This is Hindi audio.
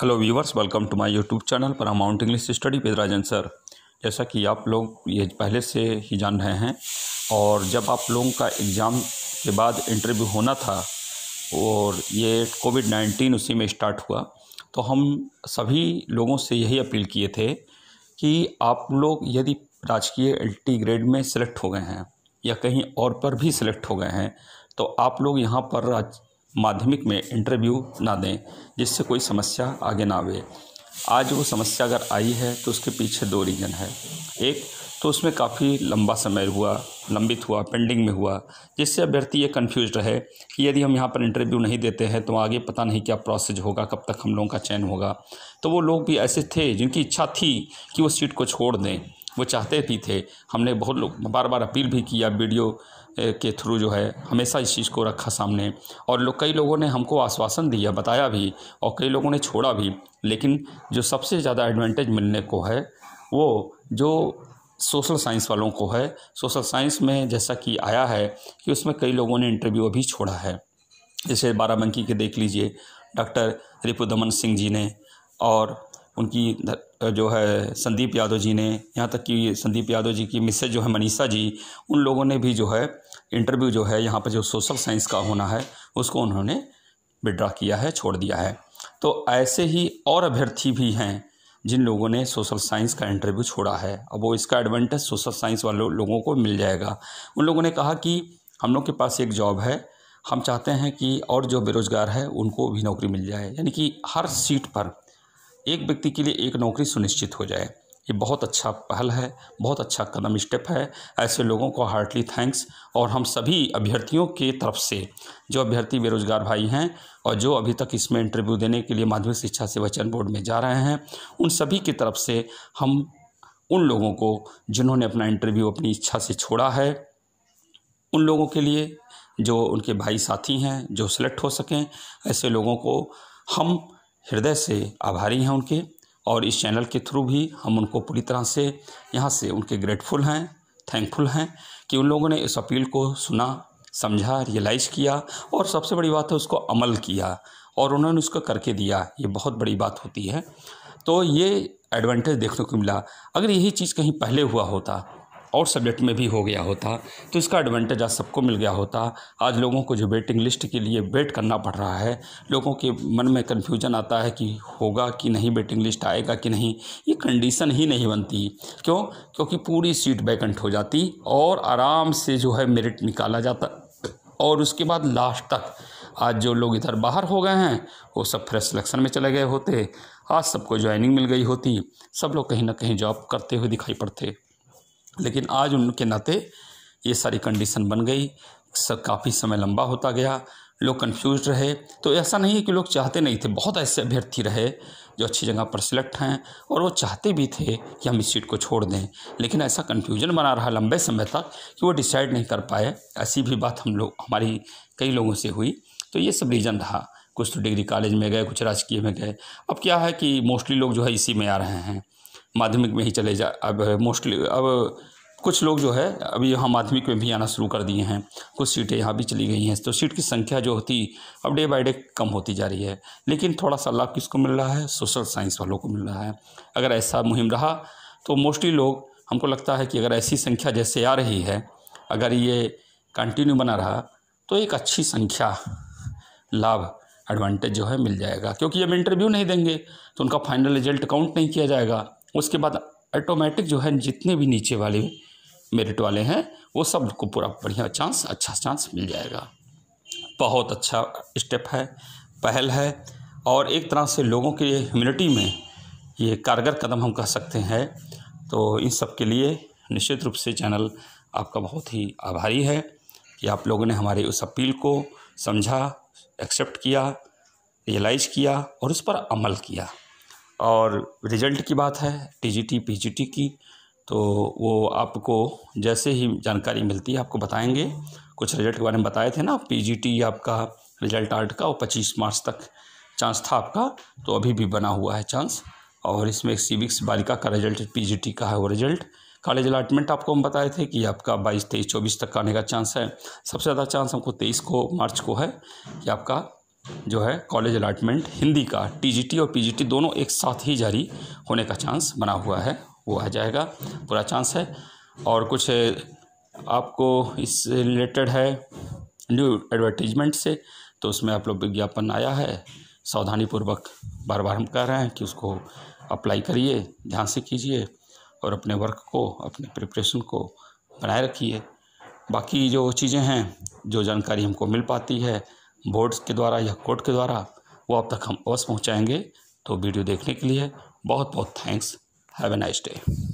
hello viewers welcome to my YouTube channel पर amount English study with Rajan sir जैसा कि आप लोग ये पहले से ही जान रहे हैं और जब आप लोगों का एग्ज़ाम के बाद इंटरव्यू होना था और ये कोविड नाइन्टीन उसी में स्टार्ट हुआ तो हम सभी लोगों से यही अपील किए थे कि आप लोग यदि राजकीय एल ग्रेड में सेलेक्ट हो गए हैं या कहीं और पर भी सिलेक्ट हो गए हैं तो आप लोग यहाँ पर माध्यमिक में इंटरव्यू ना दें जिससे कोई समस्या आगे ना आवे आज वो समस्या अगर आई है तो उसके पीछे दो रीज़न है एक तो उसमें काफ़ी लंबा समय हुआ लंबित हुआ पेंडिंग में हुआ जिससे अभ्यर्थी ये कन्फ्यूज रहे कि यदि हम यहाँ पर इंटरव्यू नहीं देते हैं तो आगे पता नहीं क्या प्रोसेस होगा कब तक हम लोगों का चयन होगा तो वो लोग भी ऐसे थे जिनकी इच्छा थी कि वो सीट को छोड़ दें वो चाहते भी थे हमने बहुत लोग बार बार अपील भी किया वीडियो के थ्रू जो है हमेशा इस चीज़ को रखा सामने और लोग कई लोगों ने हमको आश्वासन दिया बताया भी और कई लोगों ने छोड़ा भी लेकिन जो सबसे ज़्यादा एडवांटेज मिलने को है वो जो सोशल साइंस वालों को है सोशल साइंस में जैसा कि आया है कि उसमें कई लोगों ने इंटरव्यू अभी छोड़ा है जैसे बाराबंकी के देख लीजिए डॉक्टर रिपुदमन सिंह जी ने और उनकी जो है संदीप यादव जी ने यहाँ तक कि संदीप यादव जी की मिसेज जो है मनीषा जी उन लोगों ने भी जो है इंटरव्यू जो है यहाँ पर जो सोशल साइंस का होना है उसको उन्होंने विड्रा किया है छोड़ दिया है तो ऐसे ही और अभ्यर्थी भी हैं जिन लोगों ने सोशल साइंस का इंटरव्यू छोड़ा है अब वो इसका एडवांटेज सोशल साइंस वाले लोगों को मिल जाएगा उन लोगों ने कहा कि हम लोग के पास एक जॉब है हम चाहते हैं कि और जो बेरोज़गार है उनको भी नौकरी मिल जाए यानी कि हर सीट पर एक व्यक्ति के लिए एक नौकरी सुनिश्चित हो जाए ये बहुत अच्छा पहल है बहुत अच्छा कदम स्टेप है ऐसे लोगों को हार्टली थैंक्स और हम सभी अभ्यर्थियों के तरफ से जो अभ्यर्थी बेरोजगार भाई हैं और जो अभी तक इसमें इंटरव्यू देने के लिए माध्यमिक शिक्षा से वचन बोर्ड में जा रहे हैं उन सभी की तरफ से हम उन लोगों को जिन्होंने अपना इंटरव्यू अपनी इच्छा से छोड़ा है उन लोगों के लिए जो उनके भाई साथी हैं जो सेलेक्ट हो सकें ऐसे लोगों को हम हृदय से आभारी हैं उनके और इस चैनल के थ्रू भी हम उनको पूरी तरह से यहाँ से उनके ग्रेटफुल हैं थैंकफुल हैं कि उन लोगों ने इस अपील को सुना समझा रियलाइज़ किया और सबसे बड़ी बात है उसको अमल किया और उन्होंने उसको करके दिया ये बहुत बड़ी बात होती है तो ये एडवांटेज देखने को मिला अगर यही चीज़ कहीं पहले हुआ होता और सब्जेक्ट में भी हो गया होता तो इसका एडवांटेज आज सबको मिल गया होता आज लोगों को जो वेटिंग लिस्ट के लिए वेट करना पड़ रहा है लोगों के मन में कन्फ्यूजन आता है कि होगा कि नहीं वेटिंग लिस्ट आएगा कि नहीं ये कंडीशन ही नहीं बनती क्यों क्योंकि पूरी सीट वैकेंट हो जाती और आराम से जो है मेरिट निकाला जाता और उसके बाद लास्ट तक आज जो लोग इधर बाहर हो गए हैं वो सब फ्रेश सिलेक्शन में चले गए होते आज सबको ज्वाइनिंग मिल गई होती सब लोग कहीं ना कहीं जॉब करते हुए दिखाई पड़ते लेकिन आज उनके नाते ये सारी कंडीशन बन गई सब काफ़ी समय लंबा होता गया लोग कंफ्यूज रहे तो ऐसा नहीं है कि लोग चाहते नहीं थे बहुत ऐसे अभ्यर्थी रहे जो अच्छी जगह पर सिलेक्ट हैं और वो चाहते भी थे कि हम इस सीट को छोड़ दें लेकिन ऐसा कन्फ्यूजन बना रहा लंबे समय तक कि वो डिसाइड नहीं कर पाए ऐसी भी बात हम लोग हमारी कई लोगों से हुई तो ये सब रीज़न रहा कुछ तो डिग्री कॉलेज में गए कुछ राजकीय में गए अब क्या है कि मोस्टली लोग जो है इसी में आ रहे हैं माध्यमिक में ही चले जा अब मोस्टली अब कुछ लोग जो है अभी यहाँ माध्यमिक में भी आना शुरू कर दिए हैं कुछ सीटें यहाँ भी चली गई हैं तो सीट की संख्या जो होती अब डे बाई डे कम होती जा रही है लेकिन थोड़ा सा लाभ किसको मिल रहा है सोशल साइंस वालों को मिल रहा है अगर ऐसा मुहिम रहा तो मोस्टली लोग हमको लगता है कि अगर ऐसी संख्या जैसे आ रही है अगर ये कंटिन्यू बना रहा तो एक अच्छी संख्या लाभ एडवांटेज जो है मिल जाएगा क्योंकि जब इंटरव्यू नहीं देंगे तो उनका फाइनल रिजल्ट काउंट नहीं किया जाएगा उसके बाद ऑटोमेटिक जो है जितने भी नीचे वाले मेरिट वाले हैं वो सब को पूरा बढ़िया चांस अच्छा चांस मिल जाएगा बहुत अच्छा स्टेप है पहल है और एक तरह से लोगों के ह्यूमिनिटी में ये कारगर कदम हम कह सकते हैं तो इन सब के लिए निश्चित रूप से चैनल आपका बहुत ही आभारी है कि आप लोगों ने हमारे उस अपील को समझा एक्सेप्ट किया रियलाइज किया और उस पर अमल किया और रिजल्ट की बात है टीजीटी पीजीटी की तो वो आपको जैसे ही जानकारी मिलती है आपको बताएंगे कुछ रिजल्ट के बारे में बताए थे ना पीजीटी आपका रिजल्ट आर्ट का वो पच्चीस मार्च तक चांस था आपका तो अभी भी बना हुआ है चांस और इसमें सिविक्स बालिका का रिजल्ट पीजीटी का है वो रिजल्ट कॉलेज अलाटमेंट आपको हम बताए थे कि आपका बाईस तेईस चौबीस तक आने का चांस है सबसे ज़्यादा चांस हमको तेईस को मार्च को है कि आपका जो है कॉलेज अलाटमेंट हिंदी का टीजीटी और पीजीटी दोनों एक साथ ही जारी होने का चांस बना हुआ है वो आ जाएगा पूरा चांस है और कुछ आपको इस रिलेटेड है न्यू एडवर्टीजमेंट से तो उसमें आप लोग विज्ञापन आया है सावधानीपूर्वक बार बार हम कह रहे हैं कि उसको अप्लाई करिए ध्यान से कीजिए और अपने वर्क को अपने प्रिपरेशन को बनाए रखिए बाकी जो चीज़ें हैं जो जानकारी हमको मिल पाती है बोर्ड्स के द्वारा या कोर्ट के द्वारा वो अब तक हम अवश्य पहुँचाएँगे तो वीडियो देखने के लिए बहुत बहुत thanks have a nice day